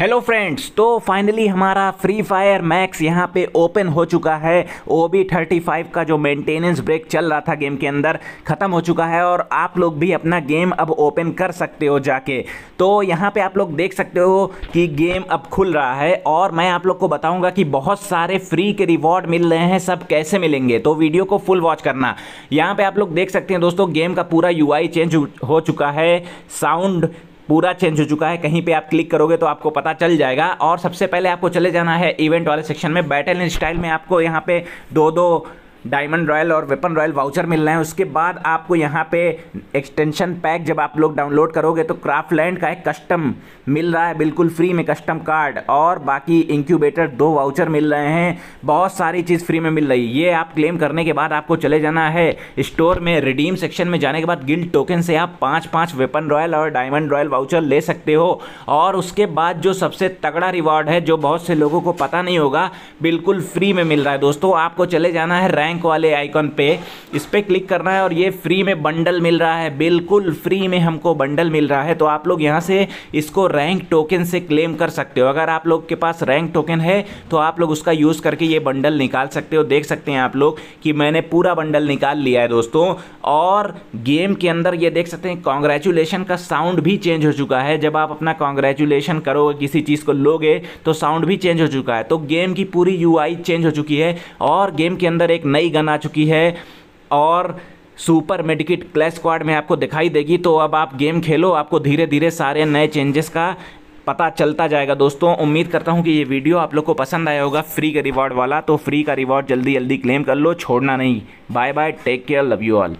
hello friends तो finally हमारा free fire max यहाँ पे ओपन हो चुका है ओ बी थर्टी फाइव का जो मेंटेनेंस ब्रेक चल रहा था गेम के अंदर ख़त्म हो चुका है और आप लोग भी अपना गेम अब ओपन कर सकते हो जाके तो यहाँ पे आप लोग देख सकते हो कि गेम अब खुल रहा है और मैं आप लोग को बताऊँगा कि बहुत सारे फ्री के रिवॉर्ड मिल रहे हैं सब कैसे मिलेंगे तो वीडियो को फुल वॉच करना यहाँ पर आप लोग देख सकते हैं दोस्तों गेम का पूरा यू चेंज हो चुका है साउंड पूरा चेंज हो चुका है कहीं पे आप क्लिक करोगे तो आपको पता चल जाएगा और सबसे पहले आपको चले जाना है इवेंट वाले सेक्शन में बैटल इन स्टाइल में आपको यहाँ पे दो दो डायमंड रॉयल और वेपन रॉयल वाउचर मिल रहे हैं उसके बाद आपको यहाँ पे एक्सटेंशन पैक जब आप लोग डाउनलोड करोगे तो क्राफ्टलैंड का एक कस्टम मिल रहा है बिल्कुल फ्री में कस्टम कार्ड और बाकी इंक्यूबेटर दो वाउचर मिल रहे हैं बहुत सारी चीज़ फ्री में मिल रही है ये आप क्लेम करने के बाद आपको चले जाना है स्टोर में रिडीम सेक्शन में जाने के बाद गिल्ड टोकन से आप पाँच पाँच वेपन रॉयल और डायमंड रॉयल वाउचर ले सकते हो और उसके बाद जो सबसे तगड़ा रिवॉर्ड है जो बहुत से लोगों को पता नहीं होगा बिल्कुल फ्री में मिल रहा है दोस्तों आपको चले जाना है रैंक बैंक वाले आइकन पे इस पर क्लिक करना है और ये फ्री में बंडल मिल रहा है बिल्कुल फ्री में हमको बंडल मिल रहा है तो आप लोग यहाँ से इसको रैंक टोकन से क्लेम कर सकते हो अगर आप लोग के पास रैंक टोकन है तो आप लोग उसका यूज़ करके ये बंडल निकाल सकते हो देख सकते हैं आप लोग कि मैंने पूरा बंडल निकाल लिया है दोस्तों और गेम के अंदर ये देख सकते हैं कॉन्ग्रेचुलेशन का साउंड भी चेंज हो चुका है जब आप अपना कॉन्ग्रेचुलेशन करोगे किसी चीज़ को लोगे तो साउंड भी चेंज हो चुका है तो गेम की पूरी यूआई चेंज हो चुकी है और गेम के अंदर एक नई कई गन आ चुकी है और सुपर मेडिकिट क्लैश स्क्वाड में आपको दिखाई देगी तो अब आप गेम खेलो आपको धीरे धीरे सारे नए चेंजेस का पता चलता जाएगा दोस्तों उम्मीद करता हूं कि ये वीडियो आप लोग को पसंद आया होगा फ्री का रिवॉर्ड वाला तो फ्री का रिवॉर्ड जल्दी जल्दी क्लेम कर लो छोड़ना नहीं bye bye take care love you all